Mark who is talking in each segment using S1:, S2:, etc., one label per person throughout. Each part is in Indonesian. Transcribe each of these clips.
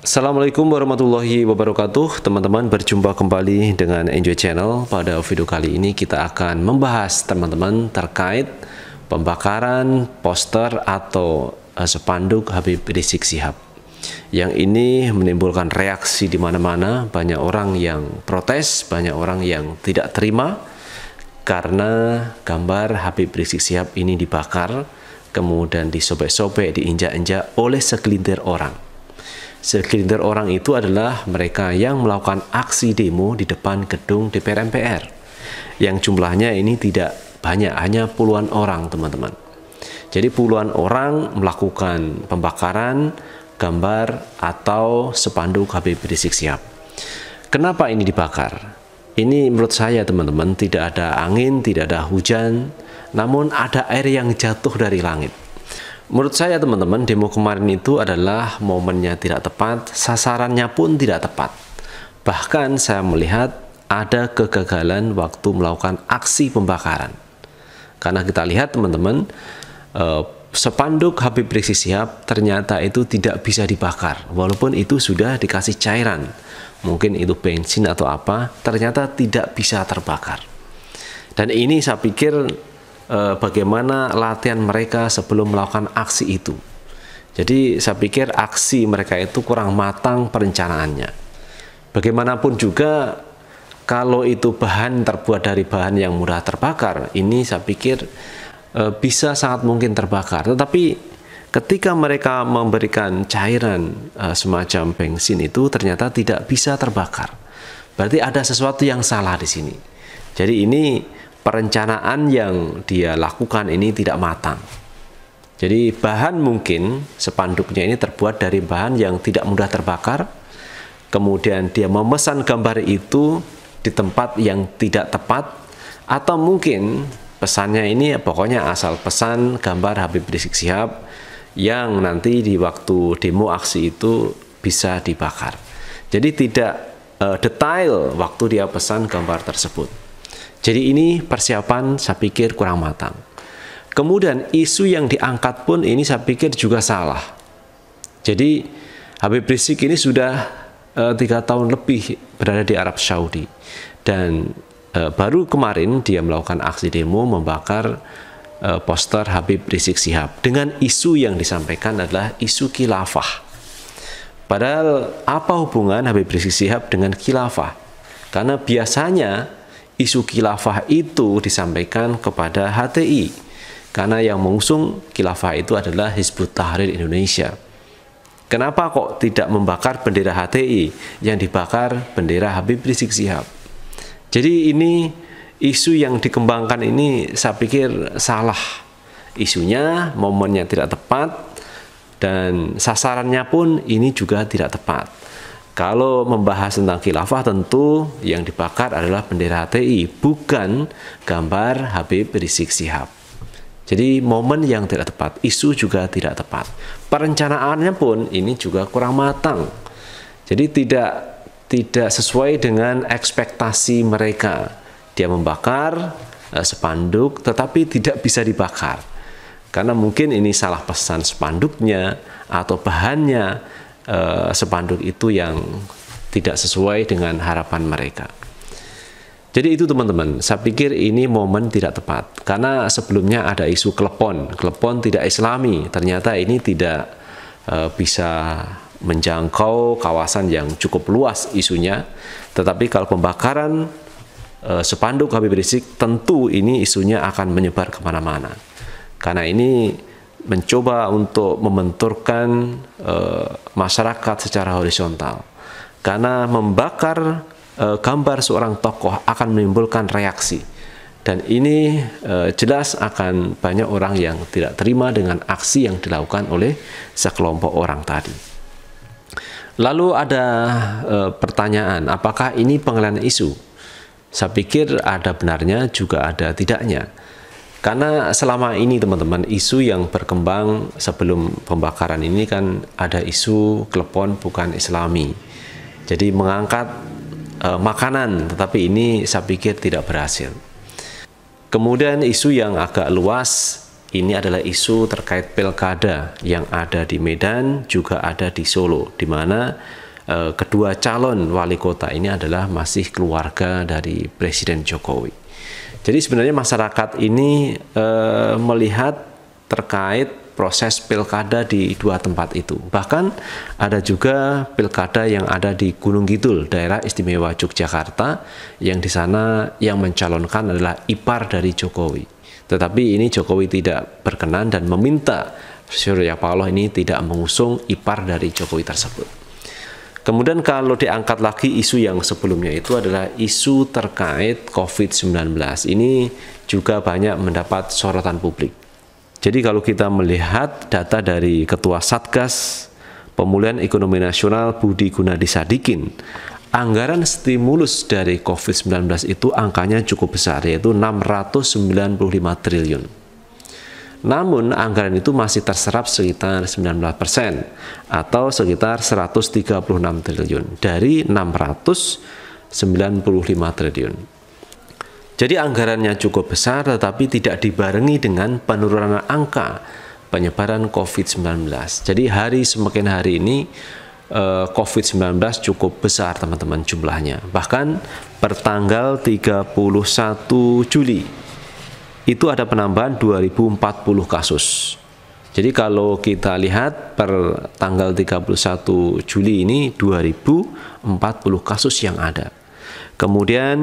S1: Assalamualaikum warahmatullahi wabarakatuh Teman-teman berjumpa kembali dengan Enjoy Channel Pada video kali ini kita akan membahas teman-teman terkait Pembakaran poster atau eh, sepanduk Habib Rizik Sihab Yang ini menimbulkan reaksi di mana-mana Banyak orang yang protes, banyak orang yang tidak terima Karena gambar Habib Rizik Sihab ini dibakar Kemudian disobek-sobek, diinjak-injak oleh segelintir orang Segelintir orang itu adalah mereka yang melakukan aksi demo di depan gedung DPR MPR. Yang jumlahnya ini tidak banyak, hanya puluhan orang, teman-teman. Jadi puluhan orang melakukan pembakaran gambar atau sepanduk Habib Rizik Siap. Kenapa ini dibakar? Ini menurut saya teman-teman tidak ada angin, tidak ada hujan, namun ada air yang jatuh dari langit. Menurut saya teman-teman, demo kemarin itu adalah momennya tidak tepat, sasarannya pun tidak tepat. Bahkan saya melihat ada kegagalan waktu melakukan aksi pembakaran. Karena kita lihat teman-teman, eh, sepanduk Habib Rizik Sihab ternyata itu tidak bisa dibakar, walaupun itu sudah dikasih cairan. Mungkin itu bensin atau apa, ternyata tidak bisa terbakar. Dan ini saya pikir Eh, bagaimana latihan mereka sebelum melakukan aksi itu. Jadi saya pikir aksi mereka itu kurang matang perencanaannya. Bagaimanapun juga kalau itu bahan terbuat dari bahan yang mudah terbakar, ini saya pikir e, bisa sangat mungkin terbakar. Tetapi ketika mereka memberikan cairan e, semacam bensin itu ternyata tidak bisa terbakar. Berarti ada sesuatu yang salah di sini. Jadi ini perencanaan yang dia lakukan ini tidak matang. Jadi bahan mungkin sepanduknya ini terbuat dari bahan yang tidak mudah terbakar. Kemudian dia memesan gambar itu di tempat yang tidak tepat atau mungkin pesannya ini ya pokoknya asal pesan gambar Habib Rizik Sihab yang nanti di waktu demo aksi itu bisa dibakar. Jadi tidak eh, detail waktu dia pesan gambar tersebut. Jadi ini persiapan saya pikir kurang matang. Kemudian isu yang diangkat pun ini saya pikir juga salah. Jadi Habib Rizik ini sudah eh, tiga uh, tahun lebih berada di Arab Saudi dan uh, baru kemarin dia melakukan aksi demo membakar uh, poster Habib Rizik Sihab dengan isu yang disampaikan adalah isu kilafah. Padahal apa hubungan Habib Rizik Sihab dengan kilafah? Karena biasanya isu khilafah itu disampaikan kepada HTI karena yang mengusung khilafah itu adalah Hizbut Tahrir Indonesia. Kenapa kok tidak membakar bendera HTI yang dibakar bendera Habib Rizik Sihab? Jadi ini isu yang dikembangkan ini saya pikir salah isunya, momennya tidak tepat dan sasarannya pun ini juga tidak tepat. Kalau membahas tentang khilafah tentu yang dibakar adalah bendera HTI, bukan gambar Habib Rizik Sihab. Jadi momen yang tidak tepat, isu juga tidak tepat. Perencanaannya pun ini juga kurang matang. Jadi tidak tidak sesuai dengan ekspektasi mereka. Dia membakar eh, spanduk tetapi tidak bisa dibakar. Karena mungkin ini salah pesan spanduknya atau bahannya uh, sepanduk itu yang tidak sesuai dengan harapan mereka. Jadi itu teman-teman, saya pikir ini momen tidak tepat karena sebelumnya ada isu klepon, klepon tidak islami. Ternyata ini tidak e, bisa menjangkau kawasan yang cukup luas isunya. Tetapi kalau pembakaran e, sepanduk Habib Rizik tentu ini isunya akan menyebar kemana-mana. Karena ini mencoba untuk membenturkan e, eh, masyarakat secara horizontal karena membakar e, gambar seorang tokoh akan menimbulkan reaksi dan ini e, jelas akan banyak orang yang tidak terima dengan aksi yang dilakukan oleh sekelompok orang tadi. Lalu ada e, pertanyaan, apakah ini pengalihan isu? Saya pikir ada benarnya juga ada tidaknya karena selama ini teman-teman isu yang berkembang sebelum pembakaran ini kan ada isu klepon bukan islami. Jadi mengangkat e, makanan tetapi ini saya pikir tidak berhasil. Kemudian isu yang agak luas ini adalah isu terkait pilkada yang ada di Medan juga ada di Solo di mana e, kedua calon wali kota ini adalah masih keluarga dari Presiden Jokowi. Jadi sebenarnya masyarakat ini e, melihat terkait proses pilkada di dua tempat itu. Bahkan ada juga pilkada yang ada di Gunung Kidul, daerah istimewa Yogyakarta, yang di sana yang mencalonkan adalah ipar dari Jokowi. Tetapi ini Jokowi tidak berkenan dan meminta Surya Paloh ini tidak mengusung ipar dari Jokowi tersebut. Kemudian kalau diangkat lagi isu yang sebelumnya itu adalah isu terkait COVID-19. Ini juga banyak mendapat sorotan publik. Jadi kalau kita melihat data dari Ketua Satgas Pemulihan Ekonomi Nasional Budi Gunadi Sadikin, anggaran stimulus dari COVID-19 itu angkanya cukup besar yaitu 695 triliun. Namun anggaran itu masih terserap sekitar 19% atau sekitar 136 triliun dari 695 triliun. Jadi anggarannya cukup besar tetapi tidak dibarengi dengan penurunan angka penyebaran COVID-19. Jadi hari semakin hari ini eh, COVID-19 cukup besar teman-teman jumlahnya. Bahkan pertanggal 31 Juli itu ada penambahan 2040 kasus. Jadi kalau kita lihat per tanggal 31 Juli ini 2040 kasus yang ada. Kemudian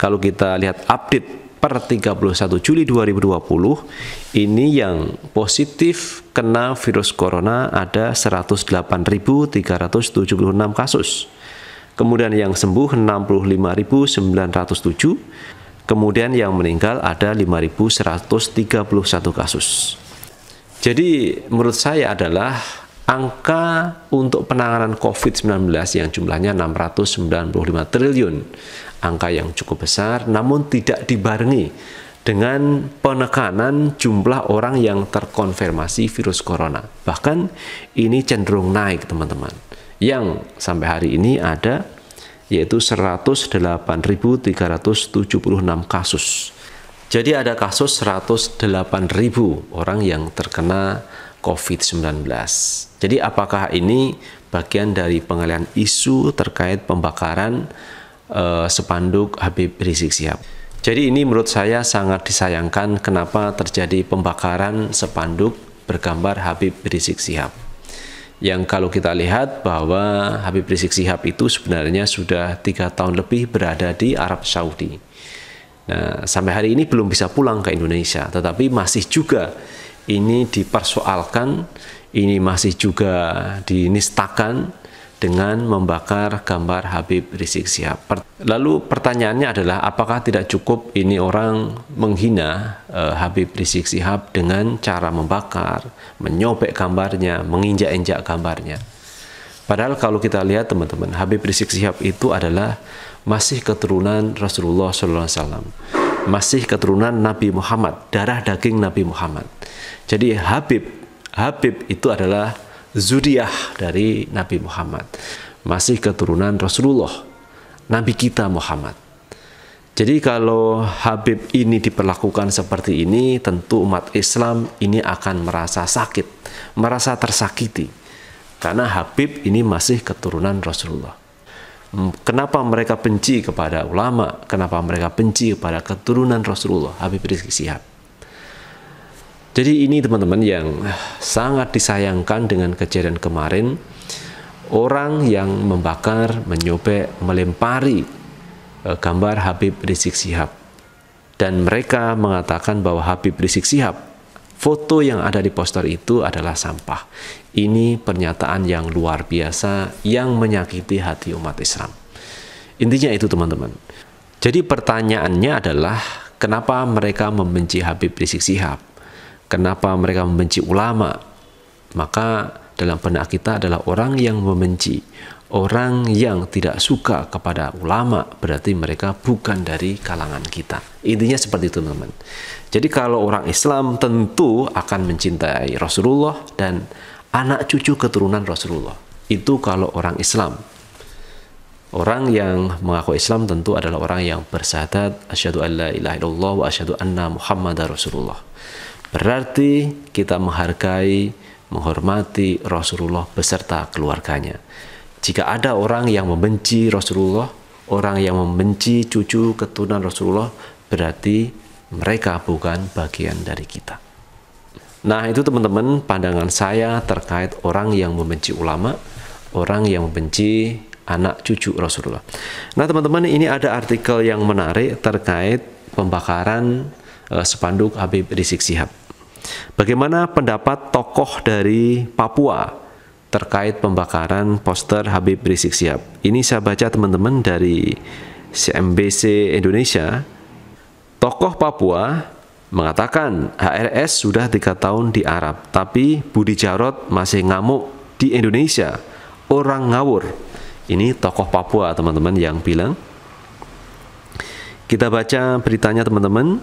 S1: kalau kita lihat update per 31 Juli 2020 ini yang positif kena virus corona ada 108.376 kasus. Kemudian yang sembuh 65.907 Kemudian yang meninggal ada 5.131 kasus. Jadi menurut saya adalah angka untuk penanganan COVID-19 yang jumlahnya 695 triliun. Angka yang cukup besar namun tidak dibarengi dengan penekanan jumlah orang yang terkonfirmasi virus corona. Bahkan ini cenderung naik teman-teman. Yang sampai hari ini ada yaitu 108.376 kasus. Jadi ada kasus 108.000 orang yang terkena COVID-19. Jadi apakah ini bagian dari pengalian isu terkait pembakaran eh, sepanduk Habib Rizik Sihab? Jadi ini menurut saya sangat disayangkan kenapa terjadi pembakaran sepanduk bergambar Habib Rizik Sihab yang kalau kita lihat bahwa Habib Rizik Sihab itu sebenarnya sudah tiga tahun lebih berada di Arab Saudi. Nah, sampai hari ini belum bisa pulang ke Indonesia, tetapi masih juga ini dipersoalkan, ini masih juga dinistakan dengan membakar gambar Habib Rizik Sihab. Lalu pertanyaannya adalah apakah tidak cukup ini orang menghina eh, Habib Rizik Sihab dengan cara membakar, menyobek gambarnya, menginjak-injak gambarnya. Padahal kalau kita lihat teman-teman, Habib Rizik Sihab itu adalah masih keturunan Rasulullah SAW, masih keturunan Nabi Muhammad, darah daging Nabi Muhammad. Jadi Habib Habib itu adalah zuriyah dari Nabi Muhammad, masih keturunan Rasulullah, Nabi kita Muhammad. Jadi kalau Habib ini diperlakukan seperti ini, tentu umat Islam ini akan merasa sakit, merasa tersakiti. Karena Habib ini masih keturunan Rasulullah. Hmm, kenapa mereka benci kepada ulama? Kenapa mereka benci kepada keturunan Rasulullah? Habib Rizki Sihab. Jadi ini teman-teman yang sangat disayangkan dengan kejadian kemarin orang yang membakar, menyobek, melempari eh, gambar Habib Rizik Sihab dan mereka mengatakan bahwa Habib Rizik Sihab foto yang ada di poster itu adalah sampah. Ini pernyataan yang luar biasa yang menyakiti hati umat Islam. Intinya itu teman-teman. Jadi pertanyaannya adalah kenapa mereka membenci Habib Rizik Sihab? Kenapa mereka membenci ulama? Maka dalam benak kita adalah orang yang membenci, orang yang tidak suka kepada ulama, berarti mereka bukan dari kalangan kita. Intinya seperti itu, teman-teman. Jadi kalau orang Islam tentu akan mencintai Rasulullah dan anak cucu keturunan Rasulullah. Itu kalau orang Islam. Orang yang mengaku Islam tentu adalah orang yang bersahadat asyhadu alla ilaha illallah wa asyhadu anna muhammadar rasulullah. Berarti kita menghargai, menghormati Rasulullah beserta keluarganya. Jika ada orang yang membenci Rasulullah, orang yang membenci cucu keturunan Rasulullah, berarti mereka bukan bagian dari kita. Nah, itu teman-teman pandangan saya terkait orang yang membenci ulama, orang yang membenci anak cucu Rasulullah. Nah, teman-teman, ini ada artikel yang menarik terkait pembakaran uh, eh, spanduk Habib Rizik Sihab. Bagaimana pendapat tokoh dari Papua terkait pembakaran poster Habib Rizik Sihab? Ini saya baca teman-teman dari CNBC Indonesia. Tokoh Papua mengatakan HRS sudah tiga tahun di Arab, tapi Budi Jarot masih ngamuk di Indonesia. Orang ngawur. Ini tokoh Papua teman-teman yang bilang. Kita baca beritanya teman-teman.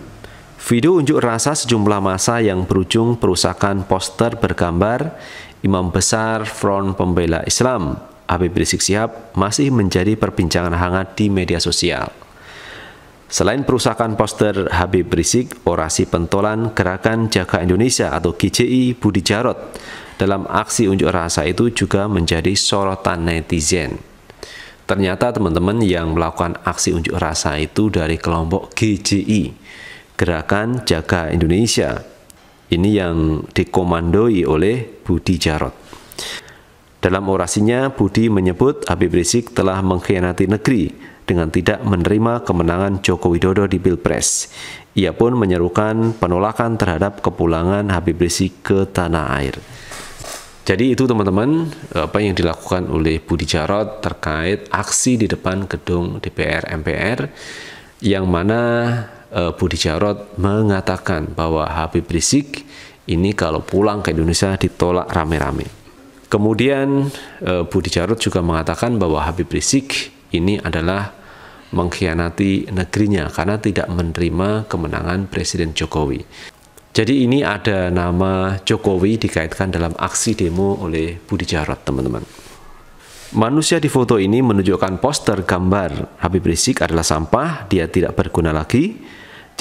S1: Video unjuk rasa sejumlah masa yang berujung perusakan poster bergambar Imam Besar Front Pembela Islam Habib Rizik Sihab masih menjadi perbincangan hangat di media sosial. Selain perusakan poster Habib Rizik, orasi pentolan Gerakan Jaga Indonesia atau GJI Budi Jarot dalam aksi unjuk rasa itu juga menjadi sorotan netizen. Ternyata teman-teman yang melakukan aksi unjuk rasa itu dari kelompok GJI gerakan Jaga Indonesia. Ini yang dikomandoi oleh Budi Jarot. Dalam orasinya, Budi menyebut Habib Rizik telah mengkhianati negeri dengan tidak menerima kemenangan Joko Widodo di Pilpres. Ia pun menyerukan penolakan terhadap kepulangan Habib Rizik ke tanah air. Jadi itu teman-teman apa yang dilakukan oleh Budi Jarot terkait aksi di depan gedung DPR MPR yang mana uh, Budi Jarot mengatakan bahwa Habib Rizik ini kalau pulang ke Indonesia ditolak rame-rame. Kemudian uh, Budi Jarot juga mengatakan bahwa Habib Rizik ini adalah mengkhianati negerinya karena tidak menerima kemenangan Presiden Jokowi. Jadi ini ada nama Jokowi dikaitkan dalam aksi demo oleh Budi Jarot, teman-teman. Manusia di foto ini menunjukkan poster gambar Habib Rizik adalah sampah, dia tidak berguna lagi,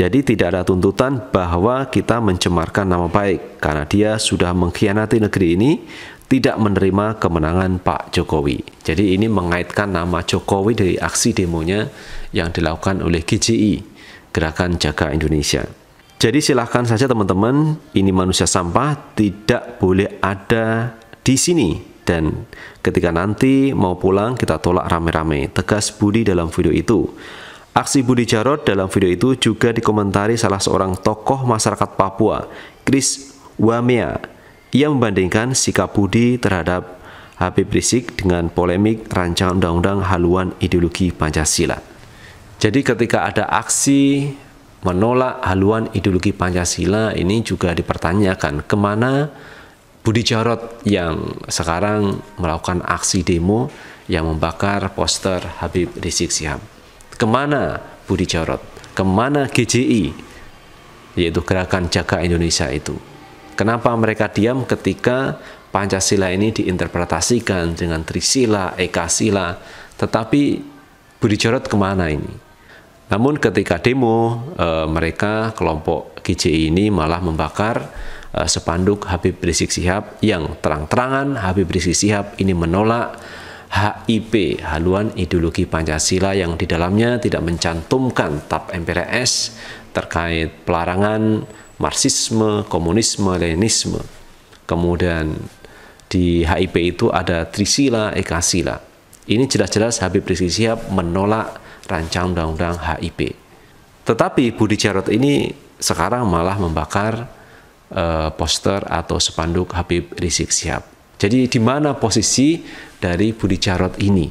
S1: jadi tidak ada tuntutan bahwa kita mencemarkan nama baik karena dia sudah mengkhianati negeri ini tidak menerima kemenangan Pak Jokowi. Jadi ini mengaitkan nama Jokowi dari aksi demonya yang dilakukan oleh GJI, Gerakan Jaga Indonesia. Jadi silahkan saja teman-teman, ini manusia sampah tidak boleh ada di sini dan ketika nanti mau pulang kita tolak rame-rame, tegas Budi dalam video itu. Aksi Budi Jarot dalam video itu juga dikomentari salah seorang tokoh masyarakat Papua, Chris Wamea. Ia membandingkan sikap Budi terhadap Habib Rizik dengan polemik rancangan undang-undang haluan ideologi Pancasila. Jadi ketika ada aksi menolak haluan ideologi Pancasila ini juga dipertanyakan kemana Budi Jarot yang sekarang melakukan aksi demo yang membakar poster Habib Rizik Sihab. Kemana Budi Jarot? Kemana GJI? Yaitu gerakan jaga Indonesia itu. Kenapa mereka diam ketika Pancasila ini diinterpretasikan dengan Trisila, Ekasila, tetapi Budi Jarot kemana ini? Namun ketika demo, e, mereka kelompok GJI ini malah membakar e, sepanduk Habib Rizik Sihab yang terang-terangan Habib Rizik Sihab ini menolak HIP, haluan ideologi Pancasila yang di dalamnya tidak mencantumkan TAP MPRS terkait pelarangan Marxisme, komunisme, Leninisme. Kemudian di HIP itu ada Trisila sila. Ini jelas-jelas Habib Rizik Sihab menolak rancang undang-undang HIP. Tetapi Budi Jarot ini sekarang malah membakar uh, poster atau spanduk Habib Rizik Sihab. Jadi di mana posisi dari Budi Jarot ini?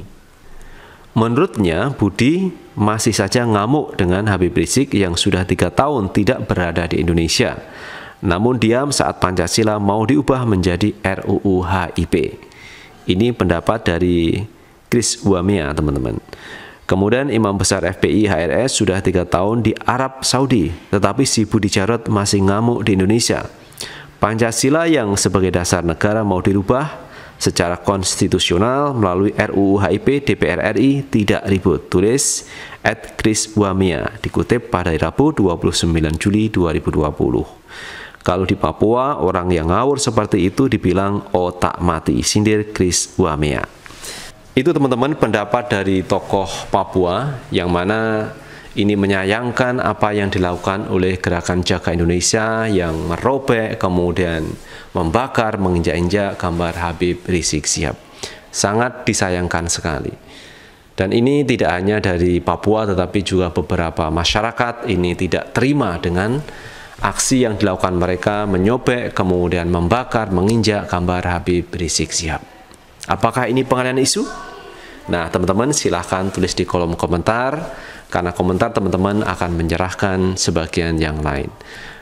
S1: Menurutnya, Budi masih saja ngamuk dengan Habib Rizik yang sudah tiga tahun tidak berada di Indonesia. Namun diam saat Pancasila mau diubah menjadi RUU HIP. Ini pendapat dari Chris Wamia, teman-teman. Kemudian Imam Besar FPI HRS sudah tiga tahun di Arab Saudi, tetapi si Budi Jarot masih ngamuk di Indonesia. Pancasila yang sebagai dasar negara mau dirubah secara konstitusional melalui RUU HIP DPR RI tidak ribut tulis at Chris Wamia dikutip pada Rabu 29 Juli 2020 kalau di Papua orang yang ngawur seperti itu dibilang otak oh, mati sindir Chris Wamia itu teman-teman pendapat dari tokoh Papua yang mana ini menyayangkan apa yang dilakukan oleh gerakan Jaga Indonesia yang merobek kemudian membakar menginjak-injak gambar Habib Rizik Sihab. Sangat disayangkan sekali. Dan ini tidak hanya dari Papua tetapi juga beberapa masyarakat ini tidak terima dengan aksi yang dilakukan mereka menyobek kemudian membakar menginjak gambar Habib Rizik Sihab. Apakah ini pengalian isu? Nah, teman-teman silahkan tulis di kolom komentar, karena komentar teman-teman akan menyerahkan sebagian yang lain.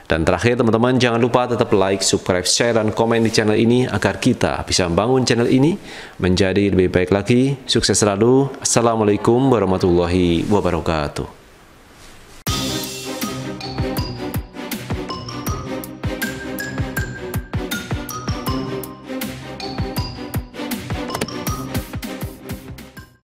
S1: Dan terakhir teman-teman jangan lupa tetap like, subscribe, share, dan komen di channel ini agar kita bisa membangun channel ini menjadi lebih baik lagi. Sukses selalu. Assalamualaikum warahmatullahi wabarakatuh.